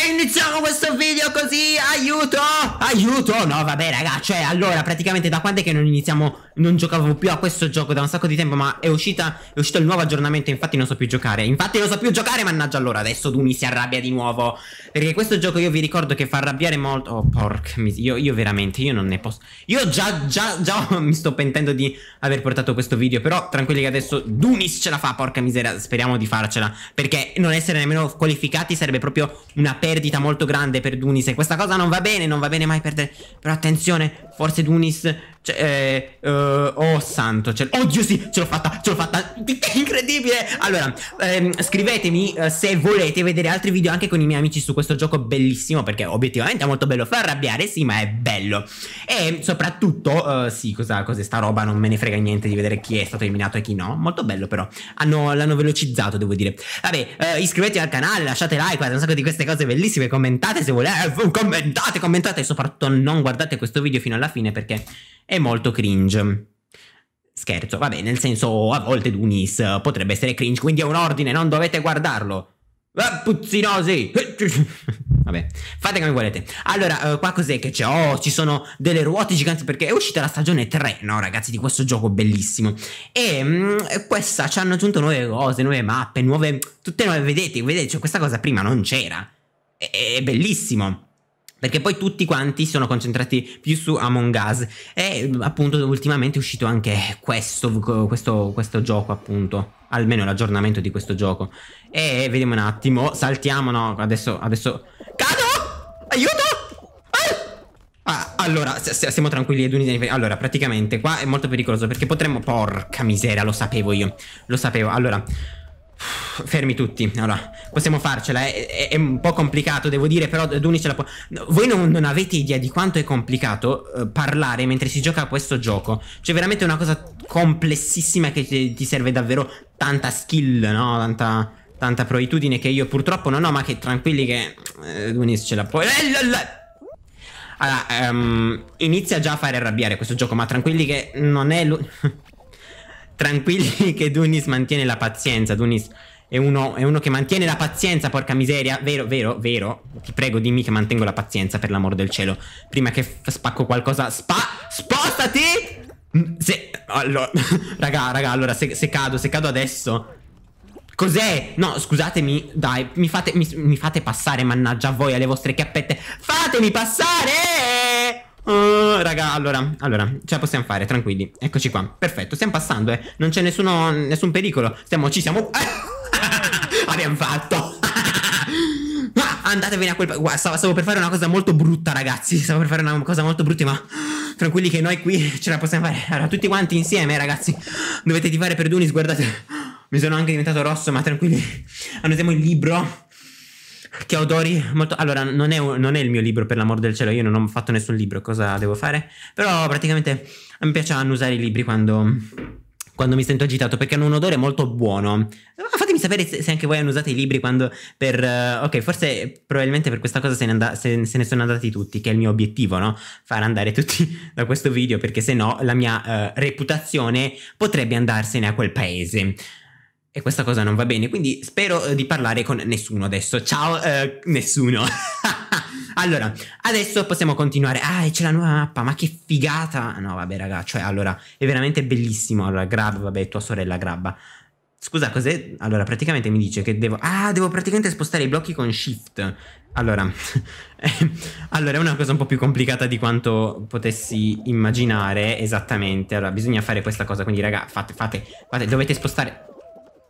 E iniziamo questo video così, aiuto, aiuto, no vabbè raga, cioè allora praticamente da quando è che non iniziamo, non giocavo più a questo gioco da un sacco di tempo ma è uscita, è uscito il nuovo aggiornamento infatti non so più giocare, infatti non so più giocare mannaggia allora adesso Dumi si arrabbia di nuovo Perché questo gioco io vi ricordo che fa arrabbiare molto, oh porca miseria, io, io veramente, io non ne posso, io già, già, già mi sto pentendo di aver portato questo video Però tranquilli che adesso Dunis ce la fa, porca miseria, speriamo di farcela Perché non essere nemmeno qualificati sarebbe proprio una pena perdita molto grande per Dunis e questa cosa non va bene, non va bene mai perdere. Però attenzione, forse Dunis cioè, eh, uh, oh santo, ce cioè, oddio sì, ce l'ho fatta, ce l'ho fatta, incredibile! Allora, ehm, scrivetemi eh, se volete vedere altri video anche con i miei amici su questo gioco bellissimo, perché obiettivamente è molto bello, fa arrabbiare, sì, ma è bello. E soprattutto, eh, sì, cos'è cosa sta roba, non me ne frega niente di vedere chi è stato eliminato e chi no, molto bello però, l'hanno velocizzato, devo dire. Vabbè, eh, iscrivetevi al canale, lasciate like, guardate un sacco di queste cose bellissime, commentate se volete, eh, commentate, commentate, e soprattutto non guardate questo video fino alla fine perché è molto cringe. Scherzo, vabbè, nel senso a volte Dunis potrebbe essere cringe, quindi è un ordine, non dovete guardarlo. Ah, puzzinosi! Vabbè, fate come volete. Allora, eh, qua cos'è che c'è? Oh, ci sono delle ruote giganti perché è uscita la stagione 3, no ragazzi, di questo gioco bellissimo. E mh, mm, questa ci hanno aggiunto nuove cose, nuove mappe, nuove... Tutte nuove, vedete, vedete, cioè questa cosa prima non c'era. È, è bellissimo perché poi tutti quanti sono concentrati più su Among Us e appunto ultimamente è uscito anche questo, questo, questo gioco appunto almeno l'aggiornamento di questo gioco e vediamo un attimo saltiamo no adesso adesso cado aiuto ah! ah allora siamo tranquilli allora praticamente qua è molto pericoloso perché potremmo porca miseria lo sapevo io lo sapevo allora Fermi tutti. Allora, possiamo farcela. È, è, è un po' complicato, devo dire, però Duni ce la può. Voi non, non avete idea di quanto è complicato eh, parlare mentre si gioca a questo gioco. Cioè, veramente una cosa complessissima che ti, ti serve davvero tanta skill, no? Tanta tanta proitudine che io purtroppo non ho, ma che tranquilli che eh, Dunis ce la può. Allora, um, inizia già a fare arrabbiare questo gioco, ma tranquilli che non è... tranquilli che Dunis mantiene la pazienza, Dunis è uno, è uno, che mantiene la pazienza, porca miseria. Vero, vero, vero. Ti prego, dimmi che mantengo la pazienza, per l'amor del cielo. Prima che spacco qualcosa. Spa spostati! Mm, se. Allora. raga, raga, allora, se, se cado, se cado adesso. Cos'è? No, scusatemi, dai, mi fate, mi, mi fate passare, mannaggia a voi, alle vostre chiappette. Fatemi passare! Uh, raga, allora, allora, ce la possiamo fare, tranquilli. Eccoci qua. Perfetto, stiamo passando, eh. Non c'è nessun pericolo. Stiamo, ci siamo... Eh! abbiamo fatto. ah, andatevene a quel. Guarda, stavo, stavo, per fare una cosa molto brutta, ragazzi. Stavo per fare una cosa molto brutta, ma. Tranquilli che noi qui ce la possiamo fare. Allora, tutti quanti insieme, ragazzi. Dovete tifare per Dunis, guardate. Mi sono anche diventato rosso, ma tranquilli. Annotiamo il libro. Che odori molto. Allora, non è, non è il mio libro, per l'amor del cielo. Io non ho fatto nessun libro. Cosa devo fare? Però, praticamente, mi piace annusare i libri quando quando mi sento agitato perché hanno un odore molto buono. Fatemi sapere se, anche voi hanno usato i libri quando per... Uh, ok, forse probabilmente per questa cosa se ne, and- se, se ne, sono andati tutti, che è il mio obiettivo, no? Far andare tutti da questo video perché se no la mia uh, reputazione potrebbe andarsene a quel paese. E questa cosa non va bene, quindi spero eh, di parlare con nessuno adesso. Ciao, uh, nessuno. Allora, adesso possiamo continuare. Ah, e c'è la nuova mappa, ma che figata! No, vabbè, raga, cioè, allora, è veramente bellissimo. Allora, Grab, vabbè, tua sorella Grabba. Scusa, cos'è? Allora, praticamente mi dice che devo... Ah, devo praticamente spostare i blocchi con shift. Allora, eh, allora è una cosa un po' più complicata di quanto potessi immaginare esattamente. Allora, bisogna fare questa cosa, quindi raga, fate, fate, fate, dovete spostare...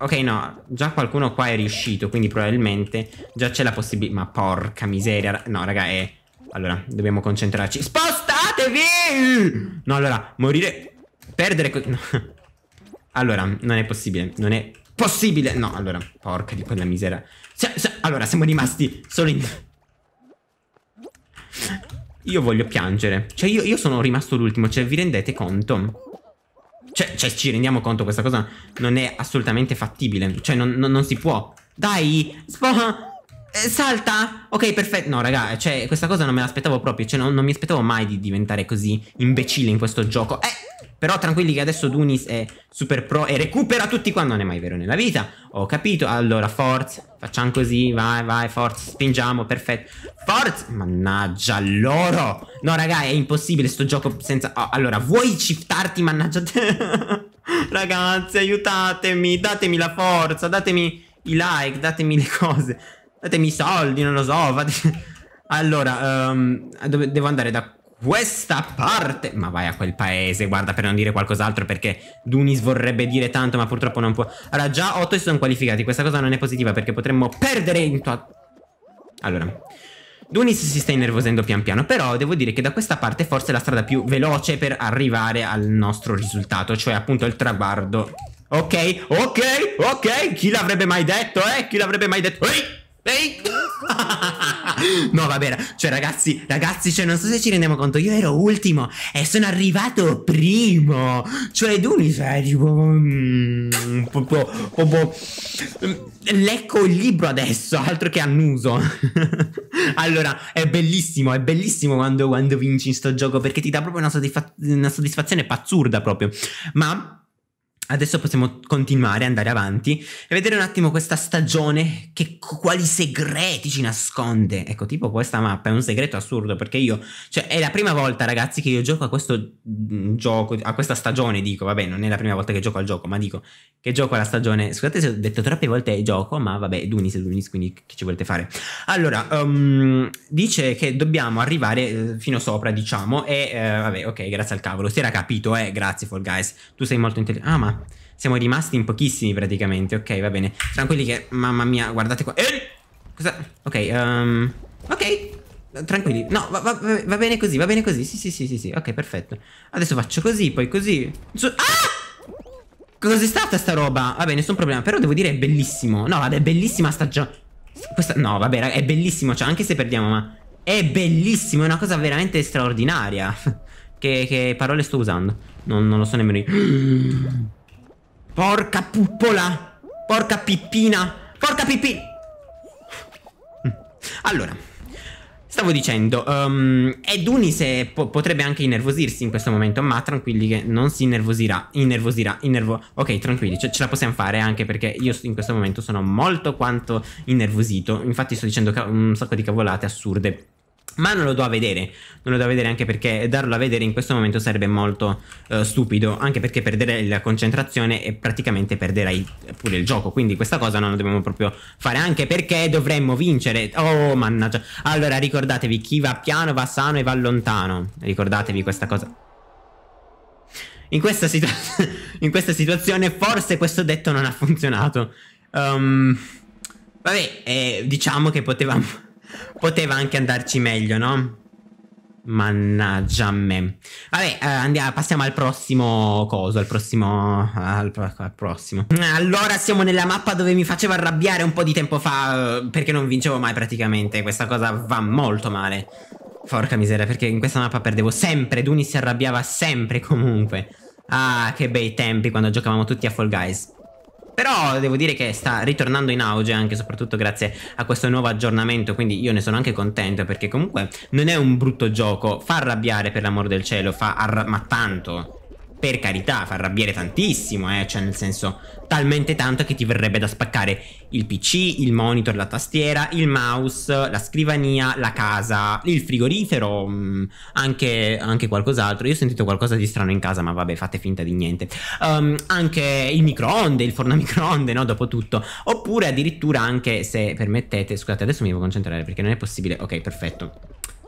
Ok, no, già qualcuno qua è riuscito, quindi probabilmente già c'è la possibilità... Ma porca miseria, no raga, è... Allora, dobbiamo concentrarci. Spostatevi! No, allora, morire... Perdere... No. Allora, non è possibile, non è possibile! No, allora, porca di quella miseria. Allora, siamo rimasti solo in... Io voglio piangere. Cioè, io, io sono rimasto l'ultimo, cioè, vi rendete conto? Cioè, cioè, ci rendiamo conto questa cosa non è assolutamente fattibile. Cioè, non, non, non si può. Dai, spa- eh, salta? Ok, perfetto. No, raga, cioè, questa cosa non me l'aspettavo proprio. Cioè, non, non, mi aspettavo mai di diventare così imbecille in questo gioco. Eh, però tranquilli che adesso Dunis è super pro e recupera tutti qua. Non è mai vero nella vita. Ho capito. Allora, forza. Facciamo così. Vai, vai, forza. Spingiamo, perfetto. Forza. Mannaggia loro. No, raga, è impossibile sto gioco senza... Oh, allora, vuoi shiftarti, mannaggia te? Ragazzi, aiutatemi. Datemi la forza. Datemi i like. Datemi le cose. Datemi i soldi, non lo so. Fate... Allora, um, devo andare da questa parte. Ma vai a quel paese, guarda, per non dire qualcos'altro, perché Dunis vorrebbe dire tanto, ma purtroppo non può. Allora, già 8 si sono qualificati. Questa cosa non è positiva, perché potremmo perdere in... Allora... Dunis si sta innervosendo pian piano, però devo dire che da questa parte forse è la strada più veloce per arrivare al nostro risultato, cioè appunto il traguardo. Ok, ok, ok, chi l'avrebbe mai detto, eh? Chi l'avrebbe mai detto? Ehi! Ehi! no, va bene. Cioè, ragazzi, ragazzi, cioè, non so se ci rendiamo conto. Io ero ultimo e sono arrivato primo. Cioè, tu mi sei tipo. Mm, proprio, proprio. Lecco il libro adesso, altro che annuso. allora, è bellissimo, è bellissimo quando, quando vinci in sto gioco perché ti dà proprio una, soddisfa una soddisfazione pazzurda proprio. Ma Adesso possiamo continuare, andare avanti e vedere un attimo questa stagione che quali segreti ci nasconde. Ecco, tipo questa mappa è un segreto assurdo perché io, cioè è la prima volta ragazzi che io gioco a questo mm, gioco, a questa stagione dico, vabbè non è la prima volta che gioco al gioco, ma dico che gioco alla stagione. Scusate se ho detto troppe volte gioco, ma vabbè, Dunis è Dunis, quindi che ci volete fare? Allora, um, dice che dobbiamo arrivare eh, fino sopra, diciamo, e eh, vabbè, ok, grazie al cavolo, si era capito, eh, grazie Fall Guys, tu sei molto intelligente. Ah, ma siamo rimasti in pochissimi praticamente. Ok, va bene. Tranquilli che... Mamma mia, guardate qua. Eh! Cosa? Ok, um, ok. Tranquilli. No, va, va, va, bene così, va bene così. Sì, sì, sì, sì, sì. Ok, perfetto. Adesso faccio così, poi così. Su ah! Cos'è stata sta roba? Vabbè, nessun problema. Però devo dire è bellissimo. No, vabbè, è bellissima stagione. Questa... No, vabbè, è bellissimo. Cioè, anche se perdiamo, ma... È bellissimo, è una cosa veramente straordinaria. che, che parole sto usando? Non, non lo so nemmeno io. Porca puppola. Porca pippina. Porca pippina. Mm. Allora. Stavo dicendo, um, Ed Unise po potrebbe anche innervosirsi in questo momento, ma tranquilli che non si innervosirà, innervosirà, innervo... Ok, tranquilli, ce la possiamo fare anche perché io in questo momento sono molto quanto innervosito, infatti sto dicendo un sacco di cavolate assurde ma non lo do a vedere, non lo do a vedere anche perché darlo a vedere in questo momento sarebbe molto uh, stupido, anche perché perdere la concentrazione e praticamente perderai pure il gioco, quindi questa cosa non la dobbiamo proprio fare, anche perché dovremmo vincere. Oh mannaggia. Allora ricordatevi, chi va piano va sano e va lontano, ricordatevi questa cosa. In questa, situa in questa situazione forse questo detto non ha funzionato. Um, vabbè, eh, diciamo che potevamo... Poteva anche andarci meglio, no? Mannaggia a me. Vabbè, eh, andiamo, passiamo al prossimo coso, al prossimo... Al, al, prossimo. Allora siamo nella mappa dove mi faceva arrabbiare un po' di tempo fa eh, perché non vincevo mai praticamente. Questa cosa va molto male. Porca miseria, perché in questa mappa perdevo sempre. Duni si arrabbiava sempre comunque. Ah, che bei tempi quando giocavamo tutti a Fall Guys. Però devo dire che sta ritornando in auge anche soprattutto grazie a questo nuovo aggiornamento. Quindi io ne sono anche contento perché comunque non è un brutto gioco. Fa arrabbiare per l'amor del cielo, fa arra- ma tanto per carità, fa arrabbiare tantissimo, eh? cioè nel senso talmente tanto che ti verrebbe da spaccare il PC, il monitor, la tastiera, il mouse, la scrivania, la casa, il frigorifero, mh, mm, anche, anche, qualcos'altro. Io ho sentito qualcosa di strano in casa, ma vabbè, fate finta di niente. Um, anche il microonde, il forno a microonde, no? Dopo tutto. Oppure addirittura anche se permettete, scusate, adesso mi devo concentrare perché non è possibile. Ok, perfetto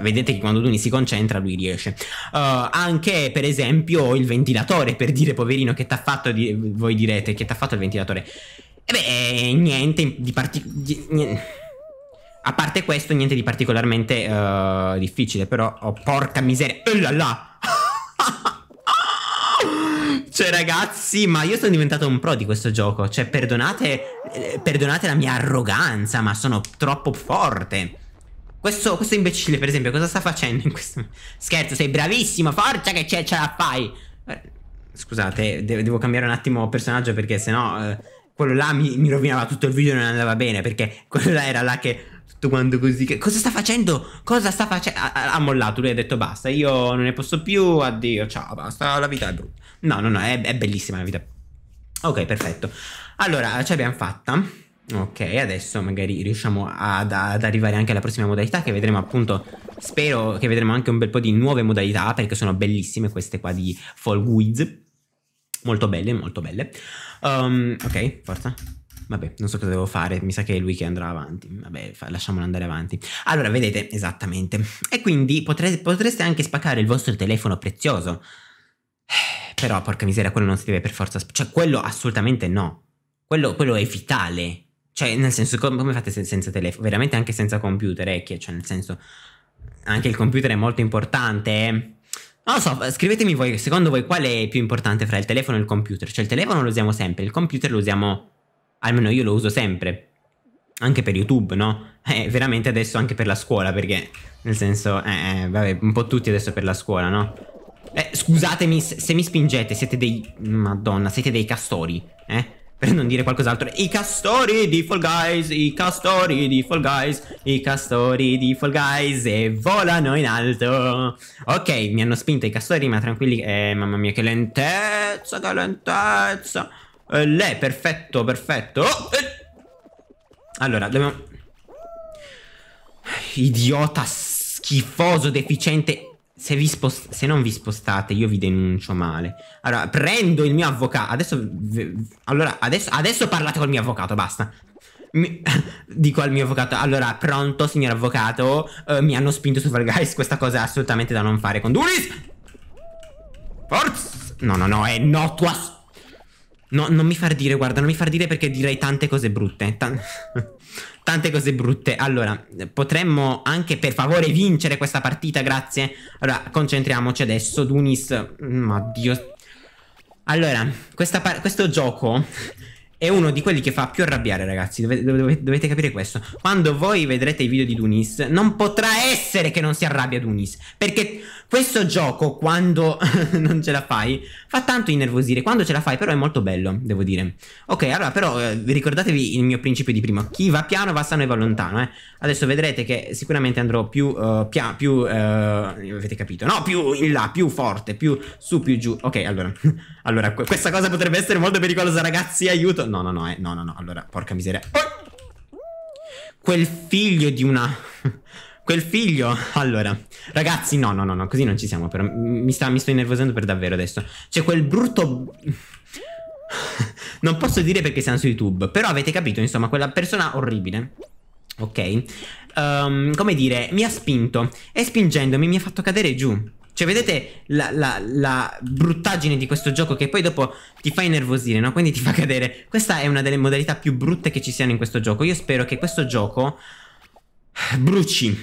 vedete che quando Duni si concentra lui riesce. Uh, anche per esempio il ventilatore, per dire poverino che t'ha fatto, di- voi direte che t'ha fatto il ventilatore. E eh beh, eh, niente di particolare... A parte questo, niente di particolarmente uh, difficile, però... Oh, porca miseria! E là là! Cioè ragazzi, ma io sono diventato un pro di questo gioco, cioè perdonate, perdonate la mia arroganza, ma sono troppo forte. Questo, questo imbecille, per esempio, cosa sta facendo in questo... Scherzo, sei bravissimo, forza che ce, ce la fai! Eh, scusate, de devo cambiare un attimo personaggio perché sennò... Eh, quello là mi, mi, rovinava tutto il video e non andava bene perché quello là era là che tutto quando così che cosa sta facendo cosa sta facendo ha, ha, mollato lui ha detto basta io non ne posso più addio ciao basta la vita è brutta no no no è, è bellissima la vita ok perfetto allora ce l'abbiamo fatta Ok, adesso magari riusciamo ad, ad, arrivare anche alla prossima modalità che vedremo appunto, spero che vedremo anche un bel po' di nuove modalità perché sono bellissime queste qua di Fall Guiz. Molto belle, molto belle. Um, ok, forza. Vabbè, non so cosa devo fare, mi sa che è lui che andrà avanti. Vabbè, lasciamolo andare avanti. Allora, vedete, esattamente. E quindi potreste, potreste anche spaccare il vostro telefono prezioso. Però, porca miseria, quello non si deve per forza... Cioè, quello assolutamente no. Quello, quello è vitale cioè, nel senso, come fate senza telefono? Veramente anche senza computer, eh? cioè, nel senso, anche il computer è molto importante. Eh. Non lo so, scrivetemi voi, secondo voi qual è più importante fra il telefono e il computer? Cioè, il telefono lo usiamo sempre, il computer lo usiamo, almeno io lo uso sempre. Anche per YouTube, no? Eh, veramente adesso anche per la scuola, perché, nel senso, eh, eh vabbè, un po' tutti adesso per la scuola, no? Eh, scusatemi se mi spingete, siete dei... Madonna, siete dei castori, eh? per non dire qualcos'altro. I castori di Fall Guys, i castori di Fall Guys, i castori di Fall Guys e volano in alto. Ok, mi hanno spinto i castori, ma tranquilli. Eh, mamma mia, che lentezza, che lentezza. Eh, lei, perfetto, perfetto. Oh, eh. Allora, dobbiamo... Idiota, schifoso, deficiente, se, spost- se, non vi spostate, io vi denuncio male. Allora, prendo il mio avvocato. Adesso. Allora, adesso, adesso parlate col mio avvocato, basta. Mi, dico al mio avvocato: Allora, pronto, signor avvocato. Uh, mi hanno spinto su Valguys. Questa cosa è assolutamente da non fare con Duris. Forza. No, no, no, è not to No, non mi far dire, guarda, non mi far dire perché direi tante cose brutte. Tan tante cose brutte. Allora, potremmo anche per favore vincere questa partita, grazie. Allora, concentriamoci adesso. Dunis, mm, ma Dio. Allora, questo gioco è uno di quelli che fa più arrabbiare, ragazzi. Dove dove dovete capire questo. Quando voi vedrete i video di Dunis, non potrà essere che non si arrabbia Dunis. Perché questo gioco, quando non ce la fai, Fa tanto innervosire, quando ce la fai però è molto bello, devo dire. Ok, allora però eh, ricordatevi il mio principio di prima, chi va piano va sano e va lontano, eh. Adesso vedrete che sicuramente andrò più, uh, più, più uh, eh, avete capito, no, più in là, più forte, più su, più giù. Ok, allora, allora qu questa cosa potrebbe essere molto pericolosa ragazzi, aiuto. No, no, no, eh, no, no, no, allora, porca miseria. Oh! Quel figlio di una... Quel figlio, allora, ragazzi, no, no, no, no, così non ci siamo, però mi, sta, mi sto innervosendo per davvero adesso. C'è quel brutto... non posso dire perché siamo su YouTube, però avete capito, insomma, quella persona orribile, ok? Um, come dire, mi ha spinto e spingendomi mi ha fatto cadere giù. Cioè, vedete la, la, la, bruttaggine di questo gioco che poi dopo ti fa innervosire, no? Quindi ti fa cadere. Questa è una delle modalità più brutte che ci siano in questo gioco. Io spero che questo gioco Bruci.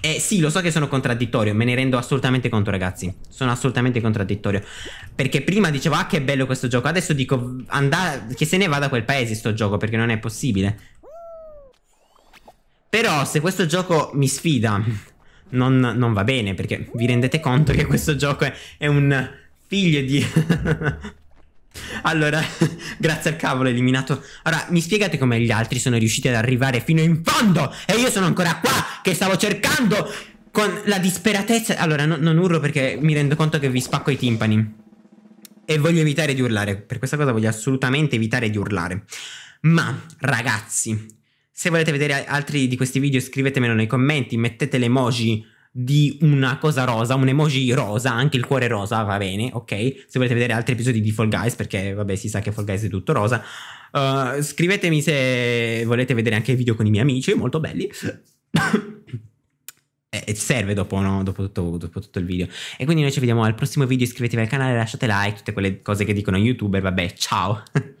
eh sì, lo so che sono contraddittorio, me ne rendo assolutamente conto ragazzi. Sono assolutamente contraddittorio. Perché prima dicevo, ah che bello questo gioco, adesso dico, che se ne vada a quel paese sto gioco, perché non è possibile. Però se questo gioco mi sfida, non, non va bene, perché vi rendete conto che questo gioco è, è un figlio di... Allora, grazie al cavolo, eliminato. Ora, mi spiegate come gli altri sono riusciti ad arrivare fino in fondo e io sono ancora qua che stavo cercando con la disperatezza. Allora, no, non urlo perché mi rendo conto che vi spacco i timpani. E voglio evitare di urlare. Per questa cosa voglio assolutamente evitare di urlare. Ma, ragazzi, se volete vedere altri di questi video scrivetemelo nei commenti, mettete le emoji di una cosa rosa, un emoji rosa, anche il cuore rosa va bene, ok? Se volete vedere altri episodi di Fall Guys, perché vabbè si sa che Fall Guys è tutto rosa, uh, scrivetemi se volete vedere anche i video con i miei amici, molto belli. Eh, e serve dopo, no? dopo, tutto, dopo, tutto, il video. E quindi noi ci vediamo al prossimo video, iscrivetevi al canale, lasciate like, tutte quelle cose che dicono youtuber, vabbè, ciao!